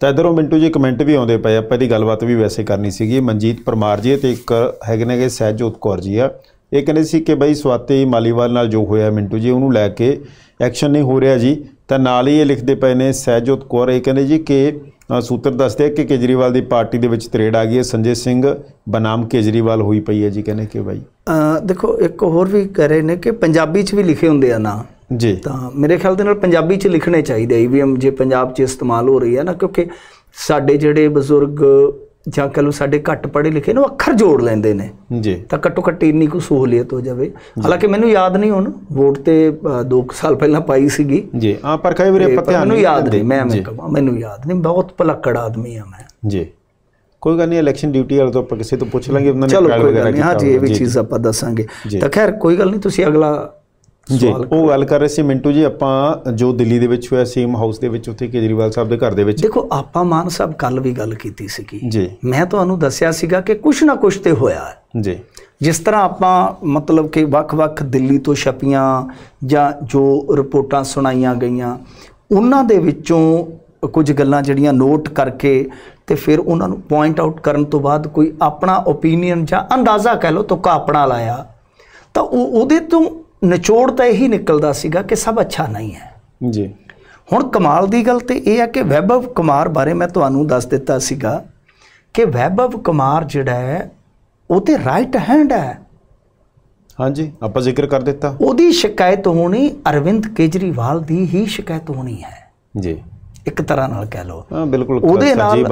ਤਾਂ ਇਧਰੋਂ ਮਿੰਟੂ ਜੀ ਕਮੈਂਟ ਵੀ ਆਉਂਦੇ ਪਏ ਆਪਾਂ ਇਹਦੀ ਗੱਲਬਾਤ ਵੀ ਵੈਸੇ ਕਰਨੀ ਸੀਗੀ ਮਨਜੀਤ ਪਰਮਾਰ ਜੀ ਤੇ ਇੱਕ ਹੈਗੇ ਨੇਗੇ ਸਹਿਜੋਤ ਕੌਰ ਜੀ ਆ ਇਹ ਕਹਿੰਦੇ ਸੀ ਕਿ ਬਈ ਸਵਾਤੀ ਮਾਲੀਵਾਲ ਨਾਲ ਜੋ ਹੋਇਆ ਮਿੰਟੂ ਜੀ ਉਹਨੂੰ ਲੈ ਕੇ ਐਕਸ਼ਨ ਨਹੀਂ ਹੋ ਰਿਹਾ ਜੀ ਤਾਂ ਨਾਲ ਹੀ ਇਹ ਲਿਖਦੇ ਪਏ ਨੇ ਸਹਿਜੋਤ ਕੌਰ ਇਹ ਕਹਿੰਦੇ ਜੀ ਕਿ ਸੂਤਰ ਦੱਸਦੇ ਆ ਕਿ ਕੇਜਰੀਵਾਲ ਦੀ ਪਾਰਟੀ ਦੇ ਵਿੱਚ ਤਰੇੜ ਆ ਗਈ ਹੈ ਸੰਜੇ ਸਿੰਘ ਬਨਾਮ ਕੇਜਰੀਵਾਲ ਹੋਈ ਪਈ ਹੈ ਜੀ ਕਹਿੰਦੇ ਕਿ ਬਾਈ ਦੇਖੋ ਇੱਕ ਹੋਰ ਵੀ ਕਰੇ ਨੇ ਕਿ ਪੰਜਾਬੀ 'ਚ ਵੀ ਲਿਖੇ ਹੁੰਦੇ ਆ ਨਾ ਜੀ ਤਾਂ ਮੇਰੇ ਖਿਆਲ ਦੇ ਨਾਲ ਪੰਜਾਬੀ 'ਚ ਲਿਖਣੇ ਚਾਹੀਦੇ ਈਵੀਐਮ ਜੇ ਪੰਜਾਬ 'ਚ ਇਸਤੇਮਾਲ ਹੋ ਰਹੀ ਹੈ ਨਾ ਕਿਉਂਕਿ ਸਾਡੇ ਜਿਹੜੇ ਬਜ਼ੁਰਗ ਜਾਂ ਕਹ ਲੋ ਸਾਡੇ ਘੱਟ ਪੜ੍ਹੇ ਲਿਖੇ ਨੂੰ ਅੱਖਰ ਜੋੜ ਲੈਂਦੇ ਨੇ ਜੀ ਤਾਂ ਘੱਟੋ ਘੱਟ ਇੰਨੀ ਕੁ ਸਹੂਲੀਅਤ ਹੋ ਜਾਵੇ ਹਾਲਾਂਕਿ ਮੈਨੂੰ ਯਾਦ ਨਹੀਂ ਹੁਣ ਵੋਟ ਤੇ 2 ਸਾਲ ਪਹਿਲਾਂ ਪਾਈ ਸੀਗੀ ਜੀ ਆ ਪਰ ਕਈ ਵਾਰੀ ਆਪਾਂ ਨਹੀਂ ਮੈਨੂੰ ਯਾਦ ਨਹੀਂ ਮੈਂ ਮੈਂ ਕਹਾਂ ਮੈਨੂੰ ਯਾਦ ਨਹੀਂ ਬਹੁਤ ਭਲੱਕੜ ਆਦਮੀ ਆ ਮੈਂ ਜੀ ਕੋਈ ਗੱਲ ਨਹੀਂ ਇਲੈਕਸ਼ਨ ਡਿਊਟੀ ਵਾਲੇ ਤੋਂ ਆਪਾਂ ਕਿਸੇ ਤੋਂ ਪੁੱਛ ਲਾਂਗੇ ਉਹਨਾਂ ਨੇ ਚਲੋ ਕੋਈ ਗੱਲ ਨਹੀਂ ਹਾਂ ਜੀ ਇਹ ਵੀ ਚੀਜ਼ ਆਪਾਂ ਦੱਸਾਂਗੇ ਤਾਂ ਖੈਰ ਕੋਈ ਗੱਲ ਨਹੀਂ ਤੁਸੀਂ ਅਗਲਾ ਜੀ ਉਹ ਗੱਲ ਕਰ ਰਹੇ ਸੀ ਮਿੰਟੂ ਜੀ ਆਪਾਂ ਜੋ ਦਿੱਲੀ ਦੇ ਵਿੱਚ ਹੋਇਆ ਸੇਮ ਹਾਊਸ ਦੇ ਵਿੱਚ ਉੱਥੇ ਕੇਜਰੀਵਾਲ ਸਾਹਿਬ ਦੇ ਘਰ ਦੇ ਵਿੱਚ ਦੇਖੋ ਆਪਾਂ ਮਾਨ ਸਾਹਿਬ ਕੱਲ ਵੀ ਗੱਲ ਕੀਤੀ ਸੀਗੀ ਜੀ ਮੈਂ ਤੁਹਾਨੂੰ ਦੱਸਿਆ ਸੀਗਾ ਕਿ ਕੁਛ ਨਾ ਕੁਛ ਤੇ ਹੋਇਆ ਜੀ ਜਿਸ ਤਰ੍ਹਾਂ ਆਪਾਂ ਮਤਲਬ ਕਿ ਵੱਖ-ਵੱਖ ਦਿੱਲੀ ਤੋਂ ਛਪੀਆਂ ਜਾਂ ਜੋ ਰਿਪੋਰਟਾਂ ਸੁਣਾਈਆਂ ਗਈਆਂ ਉਹਨਾਂ ਦੇ ਵਿੱਚੋਂ ਕੁਝ ਗੱਲਾਂ ਜਿਹੜੀਆਂ ਨੋਟ ਕਰਕੇ ਤੇ ਫਿਰ ਉਹਨਾਂ ਨੂੰ ਪੁਆਇੰਟ ਆਊਟ ਕਰਨ ਤੋਂ ਬਾਅਦ ਕੋਈ ਆਪਣਾ opinion ਜਾਂ ਅੰਦਾਜ਼ਾ ਕਹਿ ਲਓ ਤੁੱਕਾ ਆਪਣਾ ਲਾਇਆ ਤਾਂ ਉਹ ਉਹਦੇ ਤੋਂ ਨਿਚੋੜ ਤਾਂ ਇਹੀ ਨਿਕਲਦਾ ਸੀਗਾ ਕਿ ਸਭ ਅੱਛਾ ਨਹੀਂ ਹੈ ਜੀ ਹੁਣ ਕਮਾਲ ਦੀ ਗੱਲ ਤੇ ਇਹ ਆ ਕਿ ਵੈਭਵ ਕੁਮਾਰ ਬਾਰੇ ਮੈਂ ਤੁਹਾਨੂੰ ਦੱਸ ਦਿੱਤਾ ਸੀਗਾ ਕਿ ਵੈਭਵ ਕੁਮਾਰ ਜਿਹੜਾ ਹੈ ਉਹ ਤੇ ਰਾਈਟ ਹੈਂਡ ਹੈ ਹਾਂਜੀ ਆਪਾਂ ਜ਼ਿਕਰ ਕਰ ਦਿੱਤਾ ਉਹਦੀ ਸ਼ਿਕਾਇਤ ਹੋਣੀ ਅਰਵਿੰਦ ਕੇਜਰੀਵਾਲ ਦੀ ਹੀ ਸ਼ਿਕਾਇਤ ਹੋਣੀ ਹੈ ਜੀ ਇੱਕ ਤਰ੍ਹਾਂ ਨਾਲ ਕਹਿ ਲਓ ਹਾਂ ਬਿਲਕੁਲ ਉਹਦੇ ਨਾਲ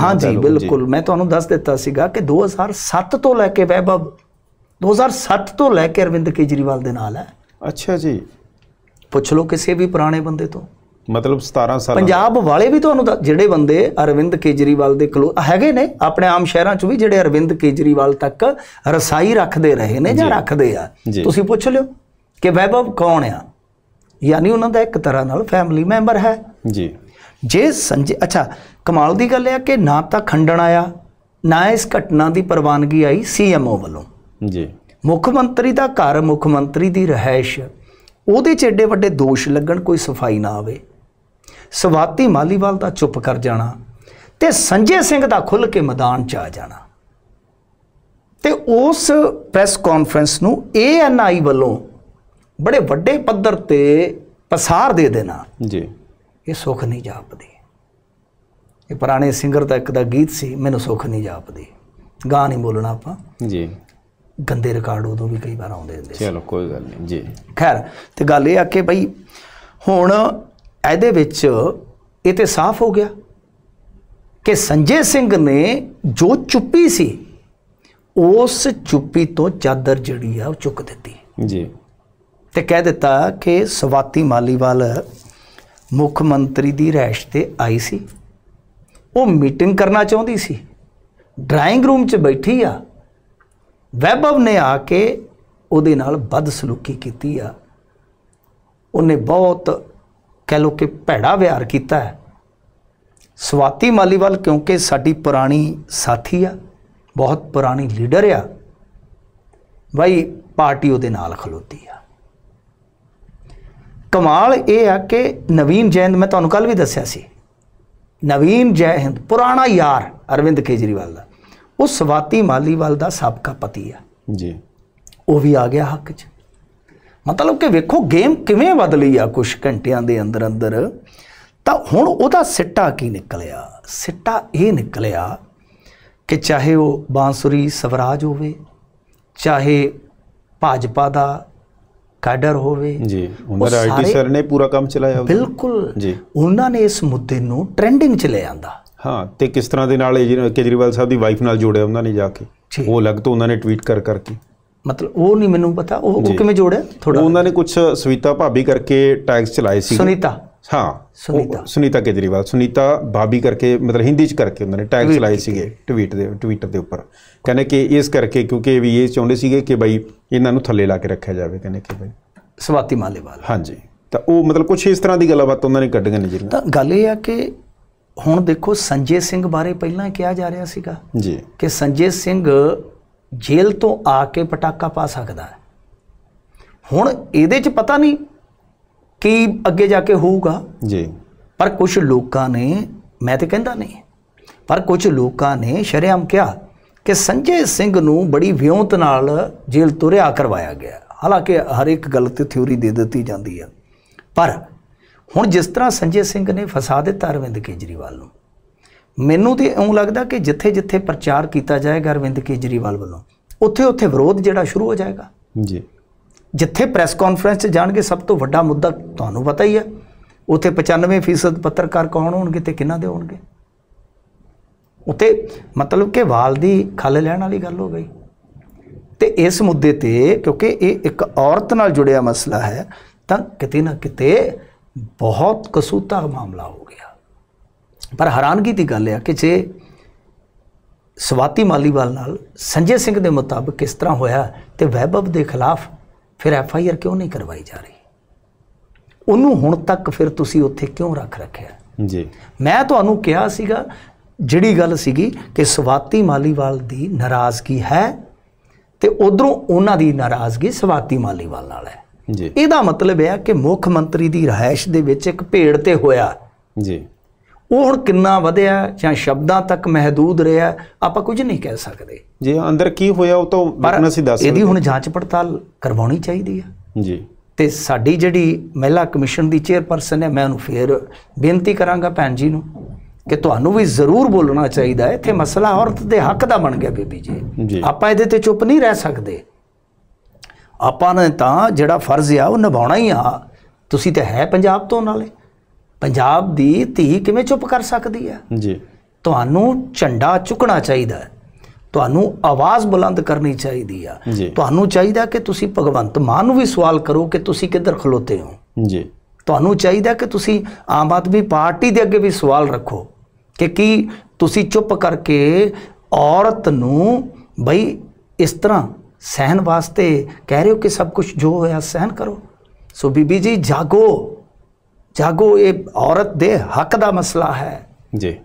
ਹਾਂਜੀ ਬਿਲਕੁਲ ਮੈਂ ਤੁਹਾਨੂੰ ਦੱਸ ਦਿੱਤਾ ਸੀਗਾ ਕਿ 2007 ਤੋਂ ਲੈ ਕੇ ਵੈਭਵ 2007 ਤੋਂ ਲੈ ਕੇ ਅਰਵਿੰਦ ਕੇਜਰੀਵਾਲ ਦੇ ਨਾਲ ਹੈ ਅੱਛਾ ਜੀ ਪੁੱਛ ਲਓ ਕਿਸੇ ਵੀ ਪੁਰਾਣੇ ਬੰਦੇ ਤੋਂ ਮਤਲਬ 17 ਸਾਲ ਪੰਜਾਬ ਵਾਲੇ ਵੀ ਤੁਹਾਨੂੰ ਜਿਹੜੇ ਬੰਦੇ ਅਰਵਿੰਦ ਕੇਜਰੀਵਾਲ ਦੇ ਕੋਲ ਹੈਗੇ ਨੇ ਆਪਣੇ ਆਮ ਸ਼ਹਿਰਾਂ 'ਚ ਵੀ ਜਿਹੜੇ ਅਰਵਿੰਦ ਕੇਜਰੀਵਾਲ ਤੱਕ ਰਸਾਈ ਰੱਖਦੇ ਰਹੇ ਨੇ ਜਾਂ ਰੱਖਦੇ ਆ ਤੁਸੀਂ ਪੁੱਛ ਲਿਓ ਕਿ ਵੈਭਵ ਕੌਣ ਆ ਯਾਨੀ ਉਹਨਾਂ ਦਾ ਇੱਕ ਤਰ੍ਹਾਂ ਨਾਲ ਫੈਮਿਲੀ ਮੈਂਬਰ ਹੈ ਜੀ ਜੇ ਸੰਜੇ ਅੱਛਾ ਕਮਾਲ ਦੀ ਗੱਲ ਹੈ ਕਿ ਨਾ ਤਾਂ ਖੰਡਣ ਆਇਆ ਨਾ ਇਸ ਘਟਨਾ ਦੀ ਪ੍ਰਵਾਨਗੀ ਆਈ ਸੀਐਮਓ ਵੱਲੋਂ ਜੀ ਮੁੱਖ ਮੰਤਰੀ ਦਾ ਘਰ ਮੁੱਖ ਮੰਤਰੀ ਦੀ ਰਹਿائش ਉਹਦੇ 'ਚ ਏਡੇ ਵੱਡੇ ਦੋਸ਼ ਲੱਗਣ ਕੋਈ ਸਫਾਈ ਨਾ ਆਵੇ ਸਵਾਤੀ ਮਾਲੀਵਾਲ ਦਾ ਚੁੱਪ ਕਰ ਜਾਣਾ ਤੇ ਸੰਜੇ ਸਿੰਘ ਦਾ ਖੁੱਲ ਕੇ ਮੈਦਾਨ 'ਚ ਆ ਜਾਣਾ ਤੇ ਉਸ ਪ੍ਰੈਸ ਕਾਨਫਰੰਸ ਨੂੰ ਏਐਨਆਈ ਵੱਲੋਂ ਬੜੇ ਵੱਡੇ ਪੱਧਰ ਤੇ ਪਸਾਰ ਦੇ ਦੇਣਾ ਜੀ ਇਹ ਸੁਖ ਨਹੀਂ ਜਾਪਦੀ ਇਹ ਪੁਰਾਣੇ ਸਿੰਗਰ ਦਾ ਇੱਕ ਦਾ ਗੀਤ ਸੀ ਮੈਨੂੰ ਸੁਖ ਨਹੀਂ ਜਾਪਦੀ ਗਾ ਨਹੀਂ ਬੋਲਣਾ ਆਪਾਂ ਜੀ ਗੰਦੇ ਰਿਕਾਰਡ ਉਦੋਂ ਵੀ ਕਈ ਵਾਰ ਆਉਂਦੇ ਹੁੰਦੇ ਸੀ ਚਲੋ ਕੋਈ ਗੱਲ ਨਹੀਂ ਜੀ ਖੈਰ ਤੇ ਗੱਲ ਇਹ ਆ ਕਿ ਭਾਈ ਹੁਣ ਇਹਦੇ ਵਿੱਚ ਇਹ ਤੇ ਸਾਫ਼ ਹੋ ਗਿਆ ਕਿ ਸੰਜੇ ਸਿੰਘ ਨੇ ਜੋ ਚੁੱਪੀ ਸੀ ਉਸ ਚੁੱਪੀ ਤੋਂ ਚਾਦਰ ਜਿਹੜੀ ਆ ਉਹ ਚੁੱਕ ਦਿੱਤੀ ਜੀ ਤੇ ਕਹਿ ਦਿੱਤਾ ਕਿ ਸਵਾਤੀ ਮਾਲੀਵਾਲ ਮੁੱਖ ਮੰਤਰੀ ਦੀ ਰਹਿਸ਼ ਤੇ ਆਈ ਸੀ ਉਹ ਮੀਟਿੰਗ ਕਰਨਾ ਚਾਹੁੰਦੀ ਸੀ ਡਰਾਇੰਗ ਰੂਮ 'ਚ ਬੈਠੀ ਆ ਵੈਭਵ ਨੇ ਆ ਕੇ ਉਹਦੇ ਨਾਲ ਬਦਸਲੂਕੀ ਕੀਤੀ ਆ ਉਹਨੇ ਬਹੁਤ ਕਹਿ ਲੋ ਕਿ ਭੈੜਾ ਵਿਹਾਰ ਕੀਤਾ ਹੈ ਸਵਾਤੀ ਮਾਲੀਵਾਲ ਕਿਉਂਕਿ ਸਾਡੀ ਪੁਰਾਣੀ ਸਾਥੀ ਆ ਬਹੁਤ ਪੁਰਾਣੀ ਲੀਡਰ ਆ ਭਾਈ ਪਾਰਟੀ ਉਹਦੇ ਨਾਲ ਖਲੋਤੀ ਆ ਕਮਾਲ ਇਹ ਆ ਕਿ ਨਵੀਨ ਜੈਨ ਮੈਂ ਤੁਹਾਨੂੰ ਕੱਲ ਵੀ ਦੱਸਿਆ ਸੀ ਨਵੀਨ ਜੈ ਹਿੰਦ ਪੁਰਾਣਾ ਯਾਰ ਅਰਵਿੰਦ ਕੇਜਰੀਵਾਲ ਦਾ ਉਹ ਸਵਾਤੀ ਮਾਲੀਵਾਲ ਦਾ ਸਾਬਕਾ ਪਤੀ ਆ ਜੀ ਉਹ ਵੀ ਆ ਗਿਆ ਹੱਕ 'ਚ ਮਤਲਬ ਕਿ ਵੇਖੋ ਗੇਮ ਕਿਵੇਂ ਬਦਲੀ ਆ ਕੁਝ ਘੰਟਿਆਂ ਦੇ ਅੰਦਰ ਅੰਦਰ ਤਾਂ ਹੁਣ ਉਹਦਾ ਸਿੱਟਾ ਕੀ ਨਿਕਲਿਆ ਸਿੱਟਾ ਇਹ ਨਿਕਲਿਆ ਕਿ ਚਾਹੇ ਉਹ ਬਾਂਸੁਰੀ ਸਵਰਾਜ ਹੋਵੇ ਚਾਹੇ ਭਾਜਪਾ ਦਾ ਕਾਡਰ ਹੋਵੇ ਜੀ ਉਹਨਾਂ ਦੇ ਆਈਟੀ ਸਰ ਨੇ ਪੂਰਾ ਕੰਮ ਚਲਾਇਆ ਬਿਲਕੁਲ ਜੀ ਉਹਨਾਂ ਨੇ ਇਸ ਮੁੱਦੇ ਨੂੰ ਟ੍ਰੈਂਡਿੰਗ 'ਚ ਲੈ ਆਂਦਾ ਹਾਂ ਤੇ ਕਿਸ ਤਰ੍ਹਾਂ ਦੇ ਨਾਲ ਕੇਜਰੀਵਾਲ ਸਾਹਿਬ ਦੀ ਵਾਈਫ ਨਾਲ ਜੋੜਿਆ ਉਹਨਾਂ ਨੇ ਜਾ ਕੇ ਉਹ ਅਲੱਗ ਤੋਂ ਉਹਨਾਂ ਨੇ ਟਵੀਟ ਕਰ ਕਰਕੇ ਮਤਲਬ ਉਹ ਨਹੀਂ ਮੈਨੂੰ ਪਤਾ ਉਹ ਕਿਵੇਂ ਜੋੜਿਆ ਥੋੜਾ ਉਹਨਾਂ ਨੇ ਕੁਝ ਸਵੀਤਾ ਭਾਬੀ ਕਰਕੇ ਟੈਗਸ ਚਲਾਏ ਸੀ ਸੁਨੀਤਾ ਹਾਂ ਸੁਨੀਤਾ ਸੁਨੀਤਾ ਕੇਜਰੀਵਾਲ ਸੁਨੀਤਾ ਭਾਬੀ ਕਰਕੇ ਮਤਲਬ ਹਿੰਦੀ ਚ ਕਰਕੇ ਉਹਨਾਂ ਨੇ ਟੈਗ ਚਲਾਏ ਸੀਗੇ ਟਵੀਟ ਦੇ ਟਵਿੱਟਰ ਦੇ ਉੱਪਰ ਕਹਿੰਦੇ ਕਿ ਇਸ ਕਰਕੇ ਕਿਉਂਕਿ ਵੀ ਇਹ ਚਾਹੁੰਦੇ ਸੀਗੇ ਕਿ ਬਈ ਇਹਨਾਂ ਨੂੰ ਥੱਲੇ ਲਾ ਕੇ ਰੱਖਿਆ ਜਾਵੇ ਕਹਿੰਦੇ ਕਿ ਬਈ ਸਵਾਤੀ ਮਾਲੇਵਾਲ ਹਾਂਜੀ ਤਾਂ ਉਹ ਮਤਲਬ ਕੁਝ ਇਸ ਤਰ੍ਹਾਂ ਦੀ ਗੱਲਬਾਤ ਉਹਨਾਂ ਨੇ ਕੱਢੀਆਂ ਨੇ ਜਿਹੜੀਆਂ ਤਾਂ ਗੱਲ ਇਹ ਆ ਕਿ ਹੁਣ ਦੇਖੋ ਸੰਜੇ ਸਿੰਘ ਬਾਰੇ ਪਹਿਲਾਂ ਕਿਹਾ ਜਾ ਰਿਹਾ ਸੀਗਾ ਜੀ ਕਿ ਸੰਜੇ ਸਿੰਘ ਜੇਲ੍ਹ ਤੋਂ ਆ ਕੇ ਪਟਾਕਾ ਪਾ ਸਕਦਾ ਹੈ ਹੁਣ ਇਹਦੇ 'ਚ ਪਤਾ ਨਹੀਂ ਕੀ ਅੱਗੇ ਜਾ ਕੇ ਹੋਊਗਾ ਜੀ ਪਰ ਕੁਝ ਲੋਕਾਂ ਨੇ ਮੈਂ ਤੇ ਕਹਿੰਦਾ ਨਹੀਂ ਪਰ ਕੁਝ ਲੋਕਾਂ ਨੇ ਸ਼ਰਿਆਮ ਕਿਹਾ ਕਿ ਸੰਜੇ ਸਿੰਘ ਨੂੰ ਬੜੀ ਵਿਉਂਤ ਨਾਲ ਜੇਲ੍ਹ ਤੋਂ ਰਿਹਾ ਕਰਵਾਇਆ ਗਿਆ ਹਾਲਾਂਕਿ ਹਰ ਇੱਕ ਗਲਤ ਥਿਊਰੀ ਦੇ ਦਿੱਤੀ ਜਾਂਦੀ ਹੈ ਪਰ ਹੁਣ ਜਿਸ ਤਰ੍ਹਾਂ ਸੰਜੇ ਸਿੰਘ ਨੇ ਫਸਾ ਦਿੱਤਾ ਅਰਵਿੰਦ ਕੇਜਰੀਵਾਲ ਨੂੰ ਮੈਨੂੰ ਤੇ ਇਉਂ ਲੱਗਦਾ ਕਿ ਜਿੱਥੇ-ਜਿੱਥੇ ਪ੍ਰਚਾਰ ਕੀਤਾ ਜਾਏਗਾ ਅਰਵਿੰਦ ਕੇਜਰੀਵਾਲ ਵੱਲੋਂ ਉੱਥੇ-ਉੱਥੇ ਵਿਰੋਧ ਜਿਹੜਾ ਸ਼ੁਰੂ ਹੋ ਜਾਏਗਾ ਜੀ ਜਿੱਥੇ ਪ੍ਰੈਸ ਕਾਨਫਰੰਸ 'ਚ ਜਾਣਗੇ ਸਭ ਤੋਂ ਵੱਡਾ ਮੁੱਦਾ ਤੁਹਾਨੂੰ ਪਤਾ ਹੀ ਹੈ ਉੱਥੇ 95% ਪੱਤਰਕਾਰ ਕੌਣ ਹੋਣਗੇ ਤੇ ਕਿੰਨਾ ਦੇ ਹੋਣਗੇ ਉੱਥੇ ਮਤਲਬ ਕਿ ਵਾਲ ਦੀ ਖੱਲ ਲੈਣ ਵਾਲੀ ਗੱਲ ਹੋ ਗਈ ਤੇ ਇਸ ਮੁੱਦੇ ਤੇ ਕਿਉਂਕਿ ਇਹ ਇੱਕ ਔਰਤ ਨਾਲ ਜੁੜਿਆ ਮਸਲਾ ਹੈ ਤਾਂ ਕਿਤੇ ਨਾ ਕਿਤੇ ਬਹੁਤ ਕਸੂਤਾ ਮਾਮਲਾ ਹੋ ਗਿਆ ਪਰ ਹੈਰਾਨਗੀ ਦੀ ਗੱਲ ਹੈ ਕਿ ਜੇ ਸਵਾਤੀ ਮਾਲੀਵਾਲ ਨਾਲ ਸੰਜੇ ਸਿੰਘ ਦੇ ਮੁਤਾਬਕ ਕਿਸ ਤਰ੍ਹਾਂ ਹੋਇਆ ਤੇ ਵੈਭਵ ਦੇ ਖਿਲਾਫ ਫਿਰ ਐਫ ਆਈ ਆਰ ਕਿਉਂ ਨਹੀਂ ਕਰਵਾਈ ਜਾ ਰਹੀ ਉਹਨੂੰ ਹੁਣ ਤੱਕ ਫਿਰ ਤੁਸੀਂ ਉੱਥੇ ਕਿਉਂ ਰੱਖ ਰੱਖਿਆ ਜੀ ਮੈਂ ਤੁਹਾਨੂੰ ਕਿਹਾ ਸੀਗਾ ਜਿਹੜੀ ਗੱਲ ਸੀਗੀ ਕਿ ਸਵਾਤੀ ਮਾਲੀਵਾਲ ਦੀ ਨਾਰਾਜ਼ਗੀ ਹੈ ਤੇ ਉਧਰੋਂ ਉਹਨਾਂ ਦੀ ਨਾਰਾਜ਼ਗੀ ਸਵਾਤੀ ਮਾਲੀਵਾਲ ਨਾਲ ਹੈ ਜੀ ਇਹਦਾ ਮਤਲਬ ਹੈ ਕਿ ਮੁੱਖ ਮੰਤਰੀ ਦੀ ਰਹਿائش ਦੇ ਵਿੱਚ ਇੱਕ ਭੇੜ ਤੇ ਹੋਇਆ ਜੀ ਉਹ ਹੁਣ ਕਿੰਨਾ ਵਧਿਆ ਜਾਂ ਸ਼ਬਦਾਂ ਤੱਕ ਮਹਦੂਦ ਰਿਹਾ ਆਪਾਂ ਕੁਝ ਨਹੀਂ ਕਹਿ ਸਕਦੇ ਜੀ ਅੰਦਰ ਕੀ ਹੋਇਆ ਉਹ ਤਾਂ ਬਿਨਾਂ ਅਸੀਂ ਦੱਸ ਇਹਦੀ ਹੁਣ ਜਾਂਚ ਪੜਤਾਲ ਕਰਵਾਉਣੀ ਚਾਹੀਦੀ ਆ ਜੀ ਤੇ ਸਾਡੀ ਜਿਹੜੀ ਮਹਿਲਾ ਕਮਿਸ਼ਨ ਦੀ ਚੇਅਰਪਰਸਨ ਹੈ ਮੈਂ ਉਹਨੂੰ ਫੇਰ ਬੇਨਤੀ ਕਰਾਂਗਾ ਭੈਣ ਜੀ ਨੂੰ ਕਿ ਤੁਹਾਨੂੰ ਵੀ ਜ਼ਰੂਰ ਬੋਲਣਾ ਚਾਹੀਦਾ ਹੈ ਇੱਥੇ ਮਸਲਾ ਔਰਤ ਦੇ ਹੱਕ ਦਾ ਬਣ ਗਿਆ ਬੀਬੀ ਜੀ ਆਪਾਂ ਇਹਦੇ ਤੇ ਚੁੱਪ ਨਹੀਂ ਰਹਿ ਸਕਦੇ ਆਪਾਂ ਨੇ ਤਾਂ ਜਿਹੜਾ ਫਰਜ਼ ਆ ਉਹ ਨਿਭਾਉਣਾ ਹੀ ਆ ਤੁਸੀਂ ਤਾਂ ਹੈ ਪੰਜਾਬ ਤੋਂ ਨਾਲੇ ਪੰਜਾਬ ਦੀ ਧੀ ਕਿਵੇਂ ਚੁੱਪ ਕਰ ਸਕਦੀ ਆ ਜੀ ਤੁਹਾਨੂੰ ਝੰਡਾ ਚੁੱਕਣਾ ਚਾਹੀਦਾ ਤੁਹਾਨੂੰ ਆਵਾਜ਼ ਬੁਲੰਦ ਕਰਨੀ ਚਾਹੀਦੀ ਆ ਤੁਹਾਨੂੰ ਚਾਹੀਦਾ ਕਿ ਤੁਸੀਂ ਭਗਵੰਤ ਮਾਨ ਨੂੰ ਵੀ ਸਵਾਲ ਕਰੋ ਕਿ ਤੁਸੀਂ ਕਿੱਧਰ ਖਲੋਤੇ ਹੋ ਜੀ ਤੁਹਾਨੂੰ ਚਾਹੀਦਾ ਕਿ ਤੁਸੀਂ ਆਮ ਆਦਮੀ ਪਾਰਟੀ ਦੇ ਅੱਗੇ ਵੀ ਸਵਾਲ ਰੱਖੋ ਕਿ ਕੀ ਤੁਸੀਂ ਚੁੱਪ ਕਰਕੇ ਔਰਤ ਨੂੰ ਬਈ ਇਸ ਤਰ੍ਹਾਂ ਸਹਿਣ ਵਾਸਤੇ ਕਹਿ ਰਹੇ ਹੋ ਕਿ ਸਭ ਕੁਝ ਜੋ ਹੋਇਆ ਸਹਿਣ ਕਰੋ ਸੋ ਬੀਬੀ ਜੀ ਜਾਗੋ ਜਾਗੋ ਇਹ ਔਰਤ ਦੇ ਹੱਕ ਦਾ ਮਸਲਾ ਹੈ ਜੀ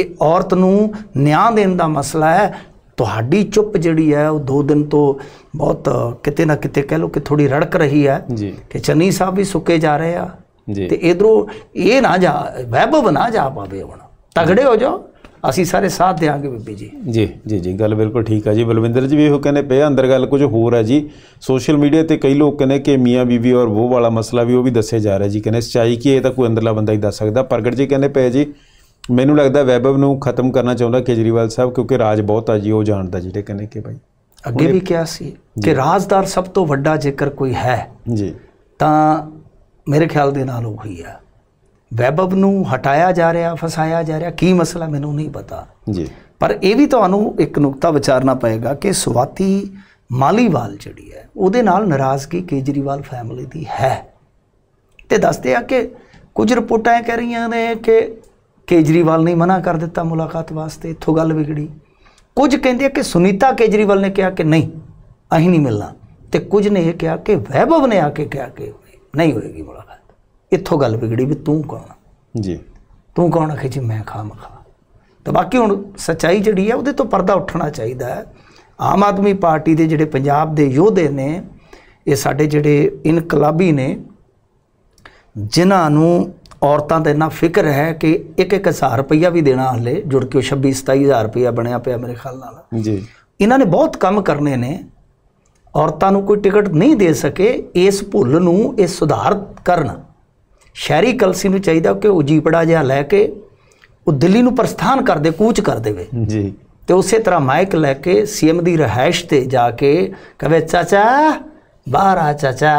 ਇਹ ਔਰਤ ਨੂੰ ਨਿਆਂ ਦੇਣ ਦਾ ਮਸਲਾ ਹੈ ਤੁਹਾਡੀ ਚੁੱਪ ਜਿਹੜੀ ਹੈ ਉਹ 2 ਦਿਨ ਤੋਂ ਬਹੁਤ ਕਿਤੇ ਨਾ ਕਿਤੇ ਕਹਿ ਲੋ ਕਿ ਥੋੜੀ ਰੜਕ ਰਹੀ ਹੈ ਜੀ ਕਿ ਚੰਨੀ ਸਾਹਿਬ ਵੀ ਸੁੱਕੇ ਜਾ ਰਹੇ ਆ ਤੇ ਇਧਰੋਂ ਇਹ ਨਾ ਜਾ ਵੈਭਵ ਨਾ ਜਾ ਪਾਵੇ ਹੁਣ ਤਗੜੇ ਹੋ ਜਾਓ ਅਸੀਂ ਸਾਰੇ ਸਾਥ ਦੇਾਂਗੇ ਬੀਬੀ ਜੀ ਜੀ ਜੀ ਜੀ ਗੱਲ ਬਿਲਕੁਲ ਠੀਕ ਹੈ ਜੀ ਬਲਵਿੰਦਰ ਜੀ ਵੀ ਉਹ ਕਹਿੰਦੇ ਪਏ ਅੰਦਰ ਗੱਲ ਕੁਝ ਹੋਰ ਹੈ ਜੀ ਸੋਸ਼ਲ ਮੀਡੀਆ ਤੇ ਕਈ ਲੋਕ ਕਹਿੰਦੇ ਕਿ ਮੀਆਂ ਬੀਬੀ ਔਰ ਉਹ ਵਾਲਾ ਮਸਲਾ ਵੀ ਉਹ ਵੀ ਦੱਸਿਆ ਜਾ ਰਿਹਾ ਜੀ ਕਹਿੰਦੇ ਸਚਾਈ ਕੀ ਇਹ ਤਾਂ ਕੋਈ ਅੰਦਰਲਾ ਬੰਦਾ ਹੀ ਦੱਸ ਸਕਦਾ ਪ੍ਰਗਟ ਜੀ ਕਹਿੰਦੇ ਪਏ ਜੀ ਮੈਨੂੰ ਲੱਗਦਾ ਵੈਭਵ ਨੂੰ ਖਤਮ ਕਰਨਾ ਚਾਹੁੰਦਾ ਕੇਜਰੀਵਾਲ ਸਾਹਿਬ ਕਿਉਂਕਿ ਰਾਜ ਬਹੁਤ ਆ ਜੀ ਉਹ ਜਾਣਦਾ ਜਿਹੜੇ ਕਹਿੰਦੇ ਕਿ ਭਾਈ ਅੱਗੇ ਵੀ ਕਿਹਾ ਸੀ ਕਿ ਰਾਜਦਾਰ ਸਭ ਤੋਂ ਵੱਡਾ ਜੇਕਰ ਕੋਈ ਹੈ ਜੀ ਤਾਂ ਮੇਰੇ ਖਿਆਲ ਦੇ ਨਾਲ ਉਹ ਹੀ ਆ ਵੈਭਵ ਨੂੰ ਹਟਾਇਆ ਜਾ ਰਿਹਾ ਫਸਾਇਆ ਜਾ ਰਿਹਾ ਕੀ ਮਸਲਾ ਮੈਨੂੰ ਨਹੀਂ ਪਤਾ ਜੀ ਪਰ ਇਹ ਵੀ ਤੁਹਾਨੂੰ ਇੱਕ ਨੁਕਤਾ ਵਿਚਾਰਨਾ ਪਏਗਾ ਕਿ ਸਵਾਤੀ ਮਾਲੀਵਾਲ ਜਿਹੜੀ ਹੈ ਉਹਦੇ ਨਾਲ ਨਾਰਾਜ਼ਗੀ ਕੇਜਰੀਵਾਲ ਫੈਮਿਲੀ ਦੀ ਹੈ ਤੇ ਦੱਸਦੇ ਆ ਕਿ ਕੁਝ ਰਿਪੋਰਟਾਂ ਕਹਿ ਰਹੀਆਂ ਨੇ ਕਿ ਕੇਜਰੀਵਾਲ ਨੇ ਮਨਾ ਕਰ ਦਿੱਤਾ ਮੁਲਾਕਾਤ ਵਾਸਤੇ ਇਥੋਂ ਗੱਲ ਵਿਗੜੀ ਕੁਝ ਕਹਿੰਦੇ ਆ ਕਿ ਸੁਨੀਤਾ ਕੇਜਰੀਵਾਲ ਨੇ ਕਿਹਾ ਕਿ ਨਹੀਂ ਅਸੀਂ ਨਹੀਂ ਮਿਲਣਾ ਤੇ ਕੁਝ ਨੇ ਇਹ ਕਿਹਾ ਕਿ ਵੈਭਵ ਨੇ ਆ ਕੇ ਕਿਹਾ ਕਿ ਨਹੀਂ ਹੋਏਗੀ ਮੁਲਾਕਾਤ ਇੱਥੋਂ ਗੱਲ ਵਿਗੜੀ ਵੀ ਤੂੰ ਕੌਣ ਜੀ ਤੂੰ ਕੌਣ ਆਖੇ ਜੀ ਮੈਂ ਖਾ ਮਖਾ ਤਾਂ ਬਾਕੀ ਹੁਣ ਸਚਾਈ ਜਿਹੜੀ ਹੈ ਉਹਦੇ ਤੋਂ ਪਰਦਾ ਉੱਠਣਾ ਚਾਹੀਦਾ ਹੈ ਆਮ ਆਦਮੀ ਪਾਰਟੀ ਦੇ ਜਿਹੜੇ ਪੰਜਾਬ ਦੇ ਯੋਧੇ ਨੇ ਇਹ ਸਾਡੇ ਜਿਹੜੇ ਇਨਕਲਾਬੀ ਨੇ ਜਿਨ੍ਹਾਂ ਨੂੰ ਔਰਤਾਂ ਦਾ ਇੰਨਾ ਫਿਕਰ ਹੈ ਕਿ 1-1000 ਰੁਪਈਆ ਵੀ ਦੇਣਾ ਹਲੇ ਜੁੜ ਕੇ 26-27000 ਰੁਪਈਆ ਬਣਿਆ ਪਿਆ ਮੇਰੇ ਖਿਆਲ ਨਾਲ ਜੀ ਇਹਨਾਂ ਨੇ ਬਹੁਤ ਕੰਮ ਕਰਨੇ ਨੇ ਔਰਤਾਂ ਨੂੰ ਕੋਈ ਟਿਕਟ ਨਹੀਂ ਦੇ ਸਕੇ ਇਸ ਭੁੱਲ ਨੂੰ ਇਹ ਸੁਧਾਰ ਕਰਨਾ ਸ਼ਹਿਰੀ ਕਲਸੀ ਨੂੰ ਚਾਹੀਦਾ ਕਿ ਉਹ ਜੀਪੜਾ ਜਿਹਾ ਲੈ ਕੇ ਉਹ ਦਿੱਲੀ ਨੂੰ ਪ੍ਰਸਥਾਨ ਕਰ ਦੇ ਕੂਚ ਕਰ ਦੇਵੇ ਜੀ ਤੇ ਉਸੇ ਤਰ੍ਹਾਂ ਮਾਈਕ ਲੈ ਕੇ ਸੀਐਮ ਦੀ ਰਹਿائش ਤੇ ਜਾ ਕੇ ਕਵੇ ਚਾਚਾ ਬਾਹਰ ਆ ਚਾਚਾ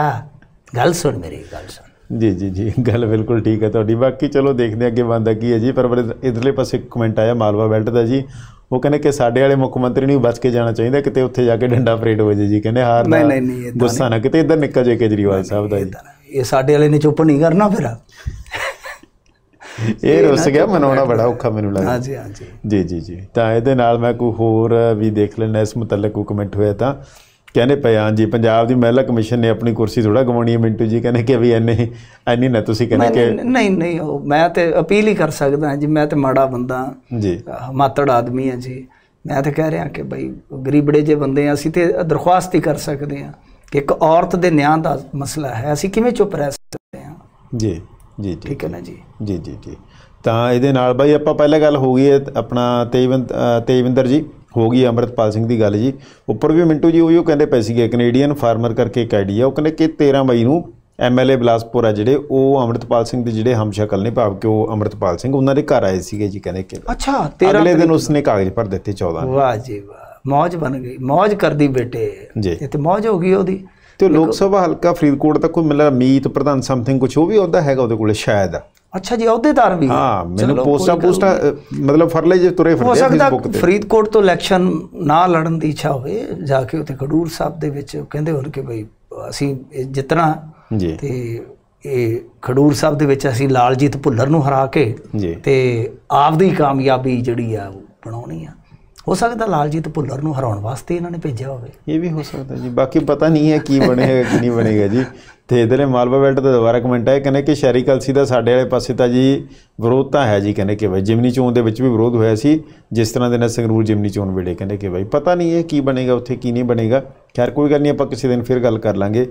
ਗੱਲ ਸੁਣ ਮੇਰੀ ਗੱਲ ਸੁਣ ਜੀ ਜੀ ਜੀ ਗੱਲ ਬਿਲਕੁਲ ਠੀਕ ਹੈ ਤੁਹਾਡੀ ਬਾਕੀ ਚਲੋ ਦੇਖਦੇ ਅੱਗੇ ਬੰਦਾ ਕੀ ਹੈ ਜੀ ਪਰ ਇਧਰਲੇ ਪਾਸੇ ਕਮੈਂਟ ਆਇਆ ਮਾਲਵਾ ਬੈਲਟ ਦਾ ਜੀ ਉਹ ਕਹਿੰਦੇ ਕਿ ਸਾਡੇ ਵਾਲੇ ਮੁੱਖ ਮੰਤਰੀ ਨੂੰ ਬਚ ਕੇ ਜਾਣਾ ਚਾਹੀਦਾ ਕਿਤੇ ਉੱਥੇ ਜਾ ਕੇ ਡੰਡਾ ਪਰੇਡ ਹੋ ਜੇ ਜੀ ਕਹਿੰਦੇ ਹਾਰ ਨਾ ਗੁੱਸਾ ਨਾ ਕਿਤੇ ਇਧਰ ਨਿਕਲ ਜੇ ਕੇਜਰੀਵਾਲ ਸਾਹਿਬ ਦਾ ਜੀ ਇਹ ਸਾਡੇ ਵਾਲੇ ਨੇ ਚੁੱਪ ਨਹੀਂ ਕਰਨਾ ਫਿਰ ਇਹ ਰੁੱਸ ਗਿਆ ਮਨਾਉਣਾ ਬੜਾ ਔਖਾ ਮੈਨੂੰ ਲੱਗਦਾ ਹਾਂਜੀ ਹਾਂਜੀ ਜੀ ਜੀ ਜੀ ਤਾਂ ਇਹਦੇ ਨਾਲ ਮੈਂ ਕੋਈ ਹੋਰ ਵੀ ਦੇਖ ਲੈਣਾ ਇਸ ਮੁਤਲਕ ਕੋ ਕਮੈਂਟ ਹੋਇਆ ਤਾਂ ਕਹਿੰਦੇ ਪਿਆਨ ਜੀ ਪੰਜਾਬ ਦੀ ਮਹਿਲਾ ਕਮਿਸ਼ਨ ਨੇ ਆਪਣੀ ਕੁਰਸੀ ਥੋੜਾ ਗਵਾਉਣੀ ਹੈ ਮਿੰਟੂ ਜੀ ਕਹਿੰਦੇ ਕਿ ਵੀ ਐਨੇ ਐਨੀ ਨਾ ਤੁਸੀਂ ਕਹਿੰਦੇ ਕਿ ਨਹੀਂ ਨਹੀਂ ਉਹ ਮੈਂ ਤੇ ਅਪੀਲ ਹੀ ਕਰ ਸਕਦਾ ਜੀ ਮੈਂ ਤੇ ਮਾੜਾ ਬੰਦਾ ਜੀ ਮਾਤੜ ਆਦਮੀ ਹਾਂ ਜੀ ਮੈਂ ਤੇ ਕਹਿ ਰਿਹਾ ਕਿ ਬਈ ਗਰੀਬੜੇ ਜੇ ਬੰਦੇ ਆ ਅਸੀਂ ਤੇ ਦਰਖਾਸਤ ਹੀ ਕਰ ਸਕਦੇ ਆ ਕਿ ਇੱਕ ਔਰਤ ਦੇ ਨਿਆਂ ਦਾ ਮਸਲਾ ਹੈ ਅਸੀਂ ਕਿਵੇਂ ਚੁੱਪ ਰਹਿ ਸਕਦੇ ਹਾਂ ਜੀ ਜੀ ਠੀਕ ਹੈ ਨਾ ਜੀ ਜੀ ਜੀ ਜੀ ਤਾਂ ਇਹਦੇ ਨਾਲ ਬਾਈ ਆਪਾਂ ਪਹਿਲਾਂ ਗੱਲ ਹੋ ਗਈ ਹੈ ਆਪਣਾ ਤੇਜਵੰਤ ਤੇਜਵਿੰਦਰ ਜੀ ਹੋ ਗਈ ਅਮਰਤਪਾਲ ਸਿੰਘ ਦੀ ਗੱਲ ਜੀ ਉੱਪਰ ਵੀ ਮਿੰਟੂ ਜੀ ਉਹ ਹੀ ਕਹਿੰਦੇ ਪੈ ਸੀਗੇ ਕੈਨੇਡੀਅਨ ਫਾਰਮਰ ਕਰਕੇ ਇੱਕ ਆਈਡੀਆ ਉਹ ਕਹਿੰਦੇ ਕਿ 13 ਮਈ ਨੂੰ ਐਮਐਲਏ ਬਲਾਸਪੁਰ ਆ ਜਿਹੜੇ ਉਹ ਅਮਰਤਪਾਲ ਸਿੰਘ ਦੇ ਜਿਹੜੇ ਹਮਸ਼ਕਲ ਨੇ ਭਾਵ ਕਿ ਉਹ ਅਮਰਤਪਾਲ ਸਿੰਘ ਉਹਨਾਂ ਦੇ ਘਰ ਆਏ ਸੀਗੇ ਜੀ ਕਹਿੰਦੇ ਕਿ ਅੱਛਾ 13 ਅਗਲੇ ਦਿਨ ਉਸਨੇ ਕਾਗਜ਼ ਭਰ ਦਿੱਤੇ 14 ਵਾਹ ਜੀ ਵਾਹ ਮੌਜ ਬਣ ਗਈ ਮੌਜ ਕਰਦੀ ਬੇਟੇ ਇਹ ਤੇ ਮੌਜ ਹੋ ਗਈ ਉਹਦੀ ਤੇ ਲੋਕ ਸਭਾ ਹਲਕਾ ਫਰੀਦਕੋਟ ਦਾ ਕੋਈ ਮਿਲਿਆ ਮੀਤ ਪ੍ਰਧਾਨ ਸਮਥਿੰਗ ਕੁਝ ਉਹ ਵੀ ਹੁੰਦਾ ਹੈਗਾ ਉਹਦੇ ਕੋਲੇ ਸ਼ਾਇਦ ਅੱਛਾ ਜੀ ਅਹੁਦੇਦਾਰ ਵੀ ਹਾਂ ਮੈਨੂੰ ਪੋਸਟਾ ਪੋਸਟਾ ਮਤਲਬ ਫਰਲੇ ਜੇ ਤੁਰੇ ਫਿਰਦੇ ਫੇਸਬੁੱਕ ਤੇ ਫਰੀਦਕੋਟ ਤੋਂ ਇਲੈਕਸ਼ਨ ਨਾ ਲੜਨ ਦੀ ਇੱਛਾ ਹੋਵੇ ਜਾ ਕੇ ਉੱਥੇ ਖਡੂਰ ਸਾਹਿਬ ਦੇ ਵਿੱਚ ਕਹਿੰਦੇ ਹੋਣ ਕਿ ਭਈ ਅਸੀਂ ਜਿੱਤਣਾ ਜੀ ਤੇ ਇਹ ਖਡੂਰ ਸਾਹਿਬ ਦੇ ਵਿੱਚ ਅਸੀਂ ਲਾਲਜੀਤ ਭੁੱਲਰ ਨੂੰ ਹਰਾ ਕੇ ਤੇ ਆਪਦੀ ਕਾਮਯਾਬੀ ਜਿਹੜੀ ਆ ਉਹ ਬਣਾਉਣੀ ਆ ਹੋ ਸਕਦਾ ਲਾਲਜੀਤ ਭੁੱਲਰ ਨੂੰ ਹਰਾਉਣ ਵਾਸਤੇ ਇਹਨਾਂ ਨੇ ਭੇਜਿਆ ਹੋਵੇ ਇਹ ਵੀ ਹੋ ਸਕਦਾ ਜੀ ਬਾਕੀ ਪਤਾ ਨਹੀਂ ਹੈ ਕੀ ਬਣੇਗਾ ਕੀ ਨਹੀਂ ਬਣੇਗਾ ਜੀ ਤੇ ਇਧਰੇ ਮਾਲਵਾ ਬੈਲਟ ਦਾ ਦੁਬਾਰਾ ਕਮੈਂਟ ਆਇਆ ਕਹਿੰਦੇ ਕਿ ਸ਼ੈਰੀ ਕਲਸੀ ਦਾ ਸਾਡੇ ਵਾਲੇ ਪਾਸੇ ਤਾਂ ਜੀ ਵਿਰੋਧ ਤਾਂ ਹੈ ਜੀ ਕਹਿੰਦੇ ਕਿ ਬਈ ਜਿਮਨੀ ਚੋਣ ਦੇ ਵਿੱਚ ਵੀ ਵਿਰੋਧ ਹੋਇਆ ਸੀ ਜਿਸ ਤਰ੍ਹਾਂ ਦੇ ਨਾਲ ਸੰਗਰੂਰ ਜਿਮਨੀ ਚੋਣ ਵੇਲੇ ਕਹਿੰਦੇ ਕਿ ਬਈ ਪਤਾ ਨਹੀਂ ਹੈ ਕੀ ਬਣੇਗਾ ਉੱਥੇ ਕੀ ਨਹੀਂ ਬਣੇਗਾ ਖੈਰ ਕੋਈ ਗੱਲ ਨਹੀਂ ਆਪਾਂ ਕਿਸੇ ਦਿਨ ਫਿਰ ਗੱਲ ਕਰ ਲਾਂਗੇ